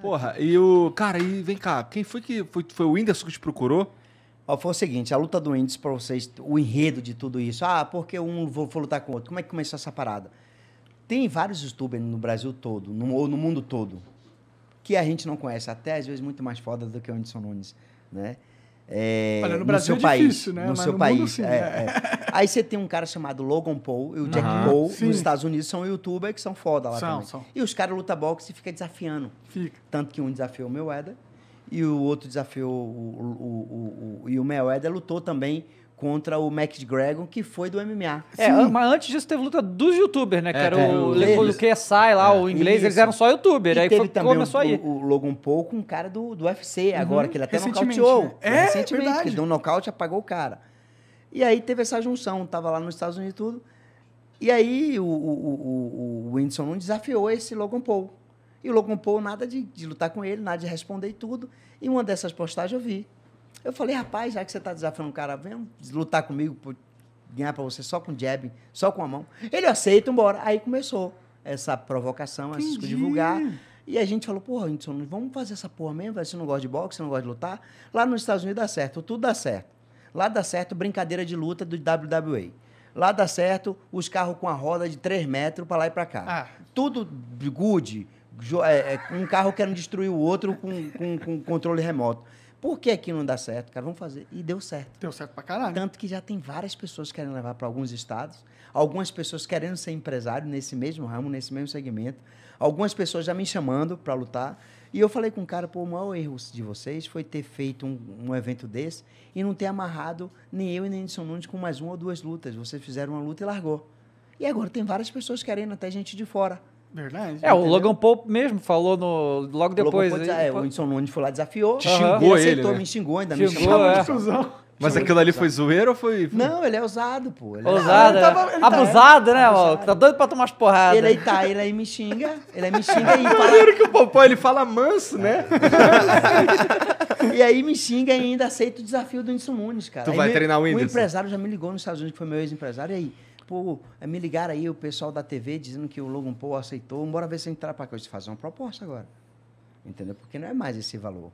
Porra, e o. Cara, e vem cá, quem foi que. Foi, foi o Whindersson que te procurou? Ó, foi o seguinte, a luta do Whindersson pra vocês, o enredo de tudo isso. Ah, porque um vou, vou lutar com o outro. Como é que começou essa parada? Tem vários youtubers no Brasil todo, no, ou no mundo todo, que a gente não conhece, até às vezes muito mais foda do que o Whindersson Nunes, né? É, Olha, no, no Brasil seu é difícil, país, né? No Mas seu no país. Mundo, sim, é, né? é. Aí você tem um cara chamado Logan Paul e o Jack Paul, Sim. nos Estados Unidos, são youtubers que são foda lá são, também. São. E os caras lutam boxe e fica desafiando. Fica. Tanto que um desafiou o Mayweather e o outro desafiou o, o, o, o, e o Mayweather lutou também contra o Max Dragon, que foi do MMA. É, mas antes disso teve luta dos youtubers, né? É, que era o, o, o KSI lá, é, o inglês, isso. eles eram só youtuber. E aí teve foi, também começou o, aí. o Logan Paul com um cara do, do UFC uhum. agora, que ele até nocauteou. Né? É, recentemente, verdade. que deu um nocaute e apagou o cara. E aí teve essa junção, estava lá nos Estados Unidos e tudo. E aí o, o, o, o Whindersson Nunes desafiou esse Logan Paul. E o Logan Paul, nada de, de lutar com ele, nada de responder e tudo. E uma dessas postagens eu vi. Eu falei, rapaz, já que você está desafiando um cara, vem lutar comigo, ganhar para você só com jab, só com a mão. Ele aceita, embora. Aí começou essa provocação, esse divulgar. E a gente falou, porra, Whindersson, vamos fazer essa porra mesmo? Você não gosta de boxe, você não gosta de lutar? Lá nos Estados Unidos dá certo, tudo dá certo. Lá dá certo brincadeira de luta do WWE. Lá dá certo os carros com a roda de 3 metros para lá e para cá. Ah. Tudo good, é, é, um carro querendo destruir o outro com, com, com controle remoto. Por que aqui não dá certo? Cara, vamos fazer. E deu certo. Deu certo pra caralho. Tanto que já tem várias pessoas querendo levar para alguns estados, algumas pessoas querendo ser empresário nesse mesmo ramo, nesse mesmo segmento, algumas pessoas já me chamando para lutar. E eu falei com o cara, pô, o maior erro de vocês foi ter feito um, um, evento desse e não ter amarrado nem eu e nem Edson Nunes com mais uma ou duas lutas. Vocês fizeram uma luta e largou. E agora tem várias pessoas querendo, até gente de fora. Verdade. É, entendeu? o Logan Paul mesmo falou no, logo depois. O, Paul, aí, é, o Whindersson Nunes foi lá desafiou. Te xingou ele. Aceitou, ele né? me xingou ainda. Xingou, me chamou é. de cuzão. Mas aquilo ali foi zoeiro ou foi. Não, ele é ousado, pô. Ele é ousado. É... tava, ele abusado, tá... né, ó? Tá doido pra tomar as porradas. Ele aí tá, ele aí me xinga. Ele aí me xinga e. Fala... que o Popó ele fala manso, né? e aí me xinga e ainda aceita o desafio do Whindersson Nunes, cara. Tu aí vai treinar o Whindersson? O empresário já me ligou nos Estados Unidos, que foi meu ex-empresário, e aí Paul, eh, me ligaram aí o pessoal da TV dizendo que o Logan Paul aceitou, bora ver se entrar para coisa, Eu fazer uma proposta agora. Entendeu? Porque não é mais esse valor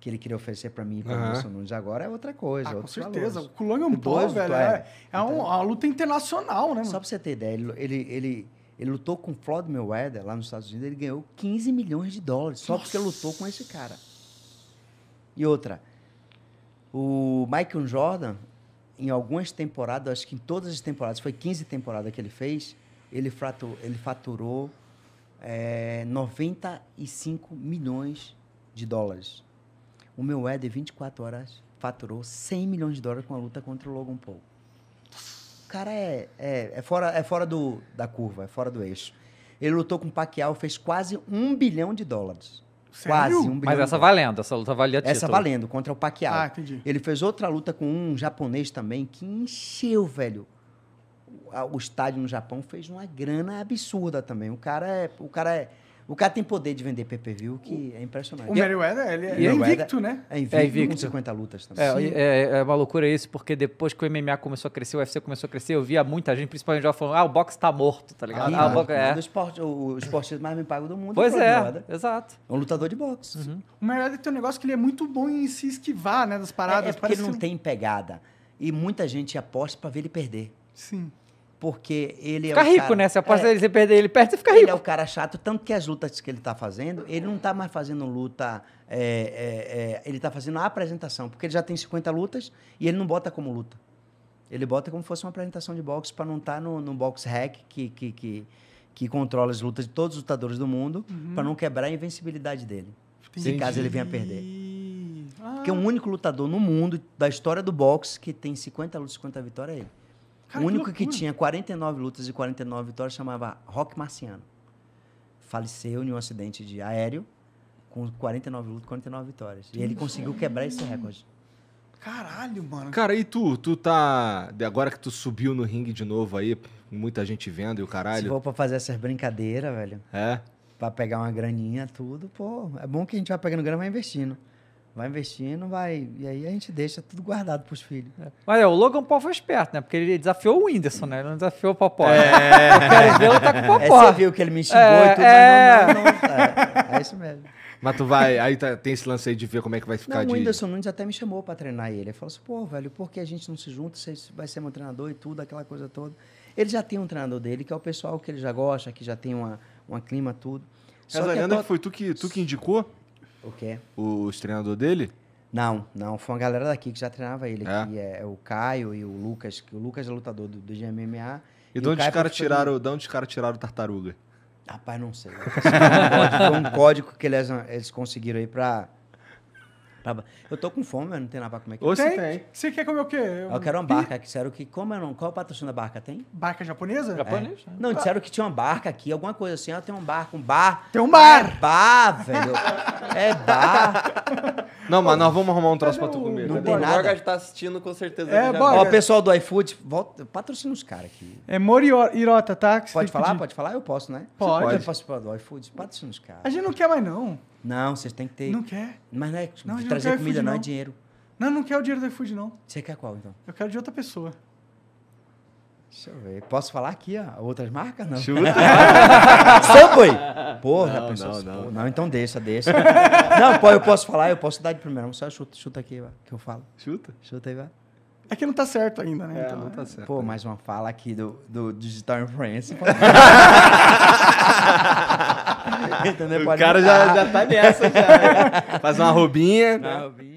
que ele queria oferecer para mim e para o Wilson Nunes agora é outra coisa. Ah, com certeza. O Logan Paul, é velho, é, é, então, uma luta internacional, né? Mano? Só para você ter ideia, ele, ele, ele, ele lutou com o Floyd Mayweather lá nos Estados Unidos, ele ganhou 15 milhões de dólares só Nossa. porque lutou com esse cara. E outra, o Michael Jordan, em algumas temporadas, acho que em todas as temporadas, foi 15 temporadas que ele fez, ele, fraturou, ele faturou é, eh, 95 milhões de dólares. O meu Ed em 24 horas, faturou 100 milhões de dólares com a luta contra o Logan Paul. O cara é, é, é fora, é fora do, da curva, é fora do eixo. Ele lutou com o Pacquiao, fez quase um bilhão de dólares. Sério? Quase um bilhão. Mas essa valendo, essa luta valia título. Essa valendo, contra o Pacquiao. Ah, entendi. Ele fez outra luta com um japonês também, que encheu, velho. O estádio no Japão fez uma grana absurda também. O cara é, o cara é o cara tem poder de vender PPV, que é impressionante. O é Merriweather, ele é, é invicto, né? É invicto, é invicto. com 50 lutas também. É, é, é, uma loucura isso, porque depois que o MMA começou a crescer, o UFC começou a crescer, eu via muita gente, principalmente já falando, ah, o boxe tá morto, tá ligado? Ah, ah o boxe, é. esporte, o esportista mais bem pago do mundo pois é, exato. É um lutador de boxe. Uhum. O Merriweather tem um negócio que ele é muito bom em se esquivar, né, das paradas. É, é porque ele não que... tem pegada. E muita gente aposta para ver ele perder. Sim. Porque ele é fica é. o rico, cara, né? Se a é, você perder ele perto, você fica rico. Ele é o cara chato, tanto que as lutas que ele está fazendo, ele não está mais fazendo luta. É, é, é ele está fazendo a apresentação, porque ele já tem 50 lutas e ele não bota como luta. Ele bota como se fosse uma apresentação de boxe para não estar tá no, no box hack que, que, que, que, controla as lutas de todos os lutadores do mundo, uhum. para não quebrar a invencibilidade dele. Entendi. Se caso ele venha a perder. Ah. Porque é o único lutador no mundo da história do boxe que tem 50 lutas, 50 vitórias é ele. Cara, o único que, que, tinha 49 lutas e 49 vitórias chamava Rock Marciano. Faleceu em um acidente de aéreo com 49 lutas e 49 vitórias. E ele conseguiu quebrar esse recorde. Caralho, mano. Cara, e tu? Tu tá. Agora que tu subiu no ringue de novo aí, muita gente vendo e o caralho. Se for pra fazer essas brincadeiras, velho. É. Pra pegar uma graninha, tudo, pô. É bom que a gente vai pegando grana e vai investindo vai investindo, vai. E aí a gente deixa tudo guardado pros filhos. É. Olha, o Logan Paul foi esperto, né? Porque ele desafiou o Whindersson, né? Ele não desafiou o Popó. É. Eu quero ver ele tá com o é, Popó. É, você viu que ele me xingou é, e tudo, é... mas não, não, não é, é, isso mesmo. Mas tu vai, aí tá, tem esse lance aí de ver como é que vai ficar não, de... o Whindersson Nunes até me chamou pra treinar ele. Ele falou assim, pô, velho, por que a gente não se junta? Você vai ser meu treinador e tudo, aquela coisa toda. Ele já tem um treinador dele, que é o pessoal que ele já gosta, que já tem uma, uma clima, tudo. Só Essa que, é que foi tu que, tu que indicou? O quê? Os treinador dele? Não, não. Foi uma galera daqui que já treinava ele. É? é? é, o Caio e o Lucas. Que o Lucas é lutador do, do MMA. E, e de onde os caras tiraram, de onde os caras tiraram o tartaruga? Rapaz, não sei. Foi um código que eles, eles conseguiram aí pra eu tô com fome, mas não tem nada pra comer aqui. você tem. Você quer comer o quê? Eu quero uma barca. Disseram que. Como não, qual é o patrocínio da barca tem? Barca japonesa? Japonesa? É. é. Né? Não, disseram que tinha uma barca aqui, alguma coisa assim. Ah, tem um barco, um bar. Tem um bar! É bar, velho. é bar. Não, mas nós vamos arrumar um troço pra tu comer. Não, não né? tem nada. O Borga tá assistindo com certeza. É, Borga. Ó, pessoal do iFood, volta, patrocina os caras aqui. É Moriota, tá? Pode falar? Pode falar? Eu posso, né? Pode. Pode. Eu do iFood? Patrocina os caras. A gente não quer mais, não. Não, vocês têm que ter. Não quer? Mas não é não, de trazer não comida, não. não. é dinheiro. Não, não quer o dinheiro do iFood, não. Você quer qual, então? Eu quero de outra pessoa. Deixa eu ver. Posso falar aqui, ó, outras marcas? Não. Chuta. Subway. Porra, não, pessoa, não, assim, não. não, então deixa, deixa. não, pô, eu posso falar, eu posso dar de primeira. Só chuta, chuta aqui, vai, que eu falo. Chuta? Chuta aí, vai. É que não tá certo ainda, né? É, então, não tá certo. Pô, né? mais uma fala aqui do, do Digital Influencer. Entendeu? O Pode... cara já, já tá nessa, já. Né? Faz uma roubinha. Uma roubinha.